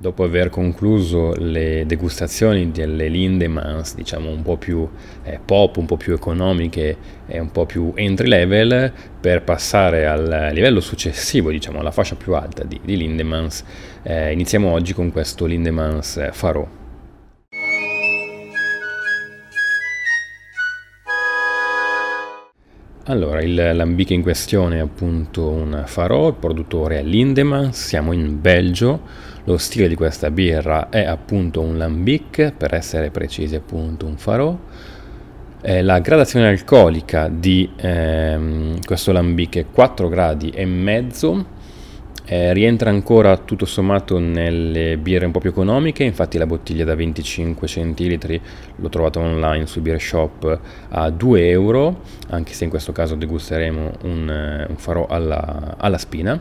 Dopo aver concluso le degustazioni delle Lindemans, diciamo un po' più eh, pop, un po' più economiche e un po' più entry level, per passare al livello successivo, diciamo alla fascia più alta di, di Lindemans, eh, iniziamo oggi con questo Lindemans eh, Faro. Allora, il lambic in questione è appunto un Faro, il produttore è Lindemann, siamo in Belgio, lo stile di questa birra è appunto un lambic, per essere precisi appunto un farò. Eh, la gradazione alcolica di ehm, questo lambic è 4 gradi e mezzo, eh, rientra ancora tutto sommato nelle birre un po' più economiche, infatti la bottiglia da 25 centilitri l'ho trovata online su Beer Shop a 2 euro, anche se in questo caso degusteremo un, eh, un farò alla, alla spina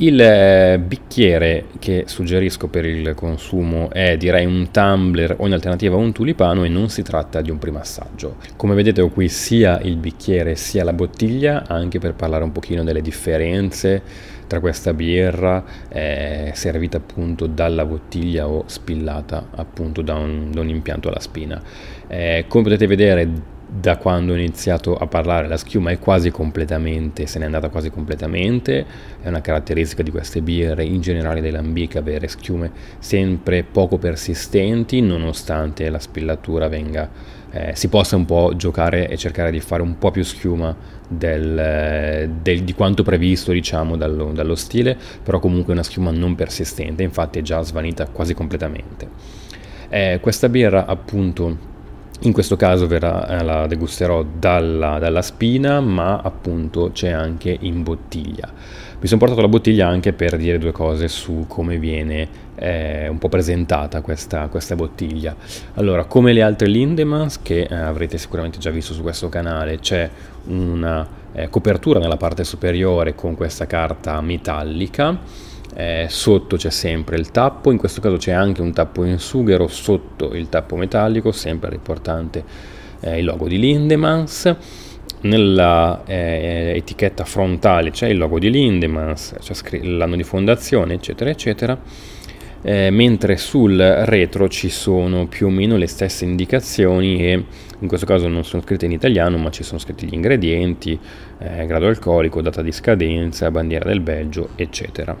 il eh, bicchiere che suggerisco per il consumo è direi un tumbler o in alternativa un tulipano e non si tratta di un primassaggio. Come vedete ho qui sia il bicchiere sia la bottiglia anche per parlare un pochino delle differenze tra questa birra eh, servita appunto dalla bottiglia o spillata appunto da un, da un impianto alla spina. Eh, come potete vedere da quando ho iniziato a parlare la schiuma è quasi completamente, se n'è andata quasi completamente, è una caratteristica di queste birre in generale dell'ambica avere schiume sempre poco persistenti nonostante la spillatura venga, eh, si possa un po' giocare e cercare di fare un po' più schiuma del, eh, del, di quanto previsto diciamo dallo, dallo stile, però comunque è una schiuma non persistente, infatti è già svanita quasi completamente. Eh, questa birra appunto in questo caso verrà, eh, la degusterò dalla, dalla spina, ma appunto c'è anche in bottiglia. Mi sono portato la bottiglia anche per dire due cose su come viene eh, un po' presentata questa, questa, bottiglia. Allora, come le altre Lindemans, che eh, avrete sicuramente già visto su questo canale, c'è una eh, copertura nella parte superiore con questa carta metallica eh, sotto c'è sempre il tappo, in questo caso c'è anche un tappo in sughero sotto il tappo metallico, sempre riportante eh, il logo di Lindemans. Nella eh, etichetta frontale c'è il logo di Lindemans, c'è l'anno di fondazione, eccetera, eccetera. Eh, mentre sul retro ci sono più o meno le stesse indicazioni e in questo caso non sono scritte in italiano ma ci sono scritti gli ingredienti, eh, grado alcolico, data di scadenza, bandiera del Belgio eccetera.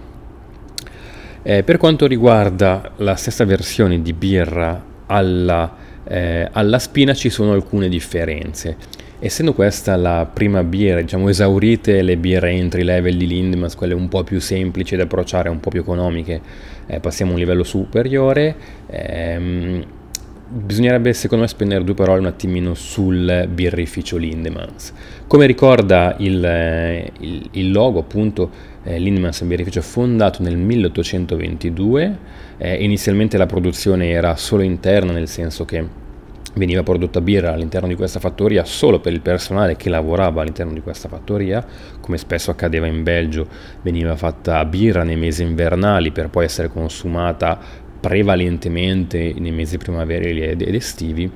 Eh, per quanto riguarda la stessa versione di birra alla, eh, alla spina ci sono alcune differenze. Essendo questa la prima birra, diciamo esaurite le birre entry level di Lindemans, quelle un po' più semplici da approcciare, un po' più economiche, eh, passiamo a un livello superiore. Ehm, bisognerebbe secondo me spendere due parole un attimino sul birrificio Lindemans. Come ricorda il, eh, il, il logo, appunto, eh, Lindmans è un birrificio fondato nel 1822, eh, inizialmente la produzione era solo interna, nel senso che veniva prodotta birra all'interno di questa fattoria solo per il personale che lavorava all'interno di questa fattoria, come spesso accadeva in Belgio, veniva fatta birra nei mesi invernali per poi essere consumata prevalentemente nei mesi primaverili ed estivi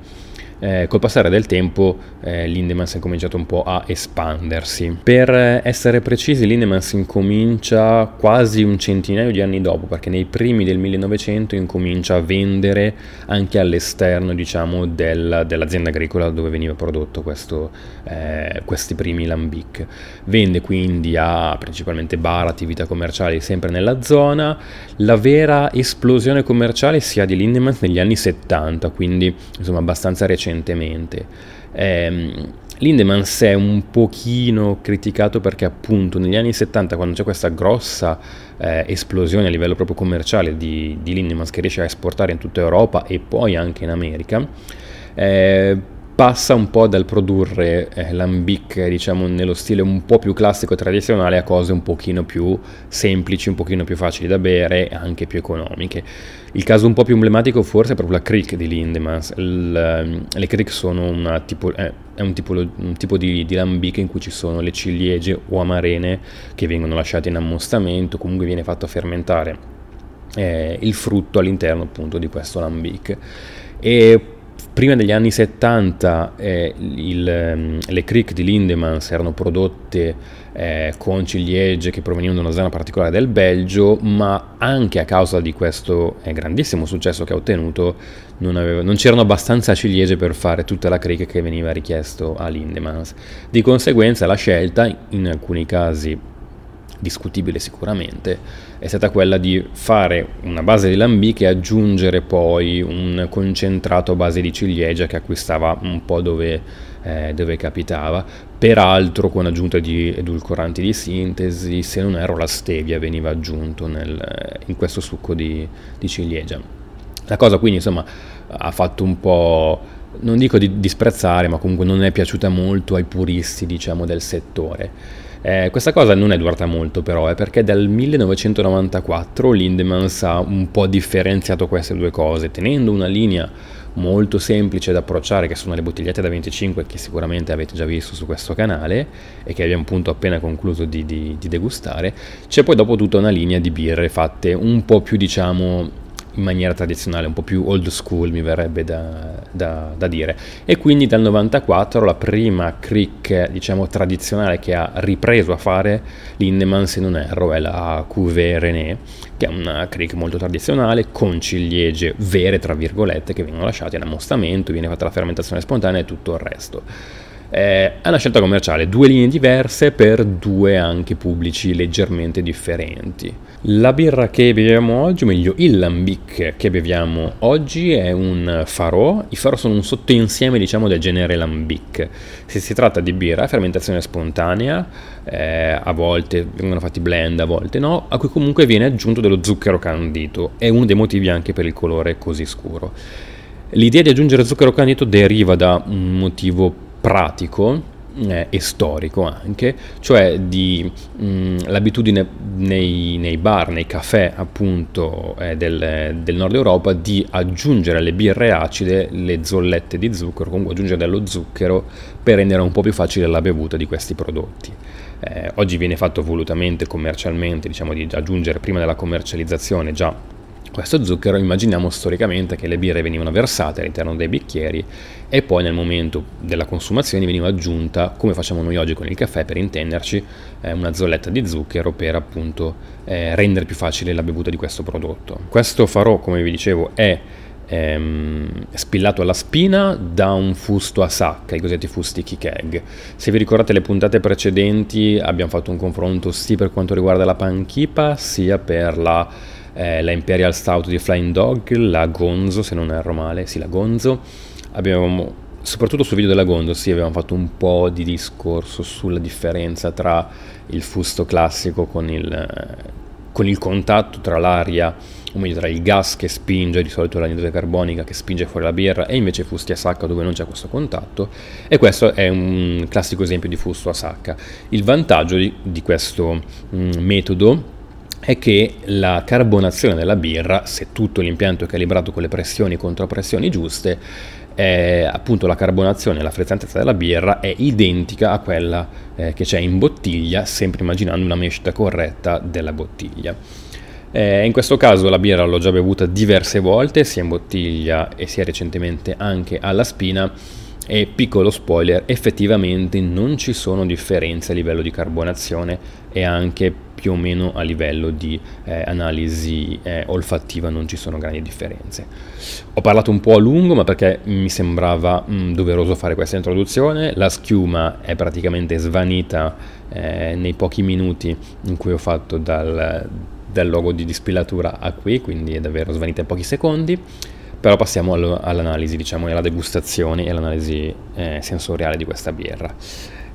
eh, col passare del tempo eh, l'Indemans è cominciato un po' a espandersi. Per eh, essere precisi l'Indemans incomincia quasi un centinaio di anni dopo, perché nei primi del 1900 incomincia a vendere anche all'esterno diciamo, del, dell'azienda agricola dove veniva prodotto questo, eh, questi primi lambic. Vende quindi a principalmente bar, attività commerciali sempre nella zona. La vera esplosione commerciale si ha di Lindemans negli anni 70, quindi insomma abbastanza recente recentemente. Eh, Lindemans è un pochino criticato perché appunto negli anni 70 quando c'è questa grossa eh, esplosione a livello proprio commerciale di, di Lindemans che riesce a esportare in tutta Europa e poi anche in America, eh, passa un po' dal produrre eh, l'ambic, diciamo, nello stile un po' più classico e tradizionale a cose un pochino più semplici, un pochino più facili da bere e anche più economiche. Il caso un po' più emblematico forse è proprio la Crick di Lindemans. Il, ehm, le Crick sono una tipo, eh, è un tipo, un tipo di, di lambic in cui ci sono le ciliegie o amarene che vengono lasciate in ammostamento, comunque viene fatto fermentare eh, il frutto all'interno appunto di questo lambic. E Prima degli anni 70 eh, il, ehm, le crick di Lindemans erano prodotte eh, con ciliegie che provenivano da una zona particolare del Belgio, ma anche a causa di questo eh, grandissimo successo che ha ottenuto non, avevo, non, c'erano abbastanza ciliegie per fare tutta la crick che veniva richiesto a Lindemans. Di conseguenza la scelta, in alcuni casi discutibile sicuramente, è stata quella di fare una base di lambiche e aggiungere poi un concentrato a base di ciliegia che acquistava un po' dove, eh, dove capitava, peraltro con aggiunta di edulcoranti di sintesi, se non erro la stevia veniva aggiunto nel, in questo succo di, di ciliegia. La cosa quindi insomma ha fatto un po' non dico di disprezzare, ma comunque non è piaciuta molto ai puristi, diciamo, del settore. Eh, questa cosa non è durata molto però, è eh, perché dal 1994 Lindemans ha un po' differenziato queste due cose, tenendo una linea molto semplice da approcciare che sono le bottigliette da 25 che sicuramente avete già visto su questo canale e che abbiamo appunto appena concluso di, di, di degustare c'è poi dopo tutta una linea di birre fatte un po' più diciamo in maniera tradizionale, un po' più old school mi verrebbe da, da, da dire. E quindi dal 94 la prima crick diciamo tradizionale che ha ripreso a fare Lindemann se non erro è la Cuvée René, che è una crick molto tradizionale con ciliegie vere tra virgolette che vengono lasciate in ammostamento, viene fatta la fermentazione spontanea e tutto il resto. Eh, è una scelta commerciale, due linee diverse per due anche pubblici leggermente differenti. La birra che beviamo oggi, o meglio il lambic che beviamo oggi è un farò. I farò sono un sottoinsieme diciamo del genere lambic. Se si tratta di birra, fermentazione spontanea, eh, a volte vengono fatti blend, a volte no, a cui comunque viene aggiunto dello zucchero candito. È uno dei motivi anche per il colore così scuro. L'idea di aggiungere zucchero candito deriva da un motivo pratico eh, e storico anche, cioè di mh, mm, l'abitudine nei, nei, bar, nei caffè appunto eh, del, del, nord Europa di aggiungere alle birre acide le zollette di zucchero, comunque aggiungere dello zucchero per rendere un po' più facile la bevuta di questi prodotti. Eh, oggi viene fatto volutamente commercialmente, diciamo di aggiungere prima della commercializzazione già questo zucchero immaginiamo storicamente che le birre venivano versate all'interno dei bicchieri e poi nel momento della consumazione veniva aggiunta, come facciamo noi oggi con il caffè per intenderci, eh, una zolletta di zucchero per appunto eh, rendere più facile la bevuta di questo prodotto. Questo farò, come vi dicevo, è ehm, spillato alla spina da un fusto a sacca, i cosiddetti fusti keg. Se vi ricordate le puntate precedenti abbiamo fatto un confronto sia per quanto riguarda la panchipa sia per la eh, la Imperial Stout di Flying Dog, la Gonzo se non erro male, sì la Gonzo, abbiamo, soprattutto sul video della Gonzo sì abbiamo fatto un po' di discorso sulla differenza tra il fusto classico con il, con il contatto tra l'aria o meglio tra il gas che spinge, di solito l'anidride carbonica che spinge fuori la birra, e invece fusti a sacca dove non c'è questo contatto, e questo è un classico esempio di fusto a sacca. Il vantaggio di, di questo mh, mm, metodo è che la carbonazione della birra, se tutto l'impianto è calibrato con le pressioni e contropressioni giuste, è, appunto la carbonazione e la frizzantezza della birra è identica a quella eh, che c'è in bottiglia, sempre immaginando una mescita corretta della bottiglia. Eh, in questo caso la birra l'ho già bevuta diverse volte, sia in bottiglia e sia recentemente anche alla spina e piccolo spoiler, effettivamente non ci sono differenze a livello di carbonazione e anche più o meno a livello di eh, analisi eh, olfattiva non ci sono grandi differenze. Ho parlato un po' a lungo ma perché mi sembrava mh, mm, doveroso fare questa introduzione, la schiuma è praticamente svanita eh, nei pochi minuti in cui ho fatto dal, dal logo di dispilatura a qui, quindi è davvero svanita in pochi secondi. Però passiamo all'analisi, diciamo, e alla degustazione e all'analisi eh, sensoriale di questa birra.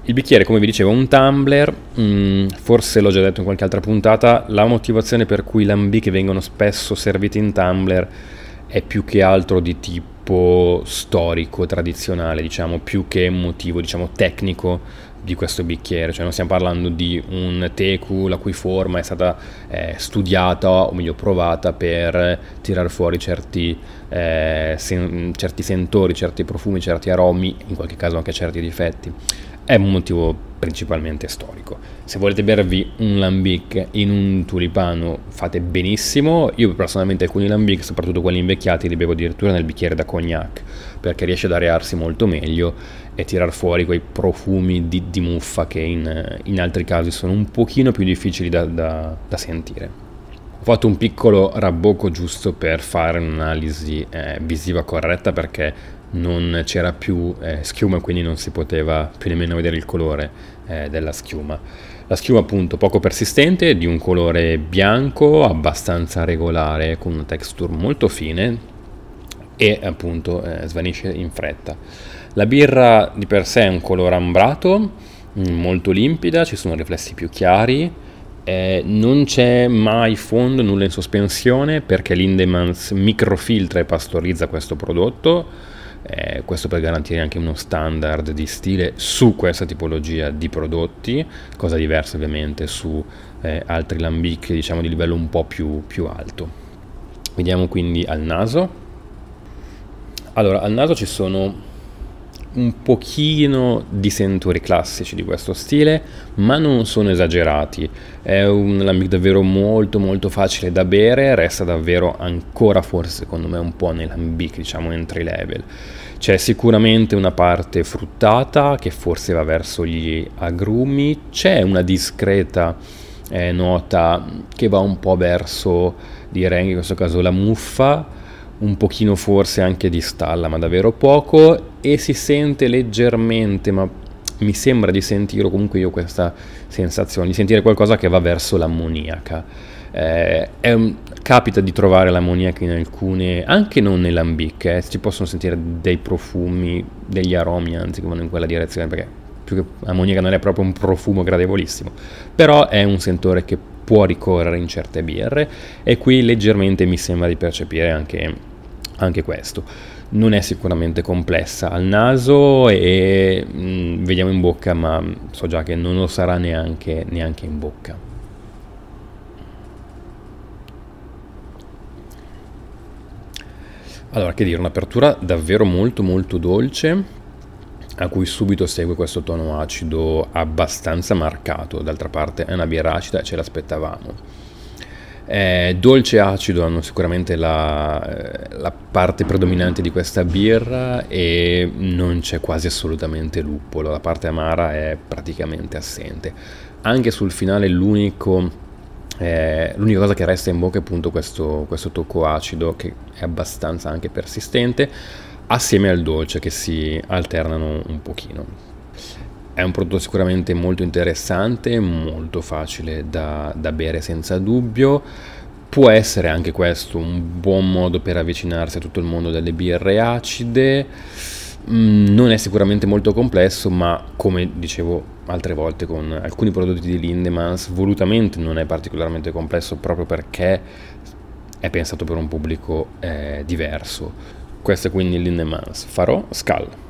Il bicchiere, come vi dicevo, è un tumbler, mm, forse l'ho già detto in qualche altra puntata, la motivazione per cui i lambiche vengono spesso serviti in tumbler è più che altro di tipo storico, tradizionale, diciamo, più che motivo, diciamo, tecnico di questo bicchiere, cioè non stiamo parlando di un teku la cui forma è stata eh, studiata o meglio provata per eh, tirar fuori certi eh, sen- certi sentori, certi profumi, certi aromi, in qualche caso anche certi difetti. È un motivo principalmente storico. Se volete bervi un lambic in un tulipano fate benissimo. Io personalmente alcuni lambic, soprattutto quelli invecchiati, li bevo addirittura nel bicchiere da cognac perché riesce ad arearsi molto meglio e tirar fuori quei profumi di, di muffa che in, in, altri casi sono un pochino più difficili da, da, da sentire. Ho fatto un piccolo rabbocco giusto per fare un'analisi eh, visiva corretta perché non c'era più eh, schiuma quindi non si poteva più nemmeno vedere il colore eh, della schiuma. La schiuma appunto poco persistente, di un colore bianco abbastanza regolare con una texture molto fine e appunto eh, svanisce in fretta. La birra di per sé è un colore ambrato, molto limpida, ci sono riflessi più chiari, eh, non c'è mai fondo, nulla in sospensione perché l'Indemans microfiltra e pastorizza questo prodotto. Eh, questo per garantire anche uno standard di stile su questa tipologia di prodotti, cosa diversa ovviamente su eh, altri lambic diciamo di livello un po' più, più alto. Vediamo quindi al naso. Allora, al naso ci sono un pochino di sentori classici di questo stile, ma non sono esagerati. È un lambic davvero molto molto facile da bere, resta davvero ancora forse secondo me un po' nei lambic, diciamo entry level. C'è sicuramente una parte fruttata che forse va verso gli agrumi, c'è una discreta eh, nota che va un po' verso direi in questo caso la muffa un pochino forse anche di stalla, ma davvero poco, e si sente leggermente, ma mi sembra di sentire comunque io questa sensazione, di sentire qualcosa che va verso l'ammoniaca. Eh, un, capita di trovare l'ammoniaca in alcune, anche non nelle eh, si possono sentire dei profumi, degli aromi anzi che vanno in quella direzione, perché più che ammoniaca non è proprio un profumo gradevolissimo, però è un sentore che può ricorrere in certe birre e qui leggermente mi sembra di percepire anche anche questo non è sicuramente complessa al naso e mh, mm, vediamo in bocca ma so già che non lo sarà neanche, neanche in bocca allora che dire un'apertura davvero molto molto dolce a cui subito segue questo tono acido abbastanza marcato d'altra parte è una birra acida e ce l'aspettavamo eh, dolce e acido hanno sicuramente la, eh, la, parte predominante di questa birra e non c'è quasi assolutamente luppolo, la parte amara è praticamente assente. Anche sul finale l'unico... Eh, l'unica cosa che resta in bocca è appunto questo, questo tocco acido che è abbastanza anche persistente assieme al dolce che si alternano un pochino è un prodotto sicuramente molto interessante, molto facile da, da bere senza dubbio. Può essere anche questo un buon modo per avvicinarsi a tutto il mondo delle birre acide. Mm, non è sicuramente molto complesso, ma come dicevo altre volte con alcuni prodotti di Lindemans, volutamente non è particolarmente complesso proprio perché è pensato per un pubblico eh, diverso. Questo è quindi Lindemans. Farò Scal.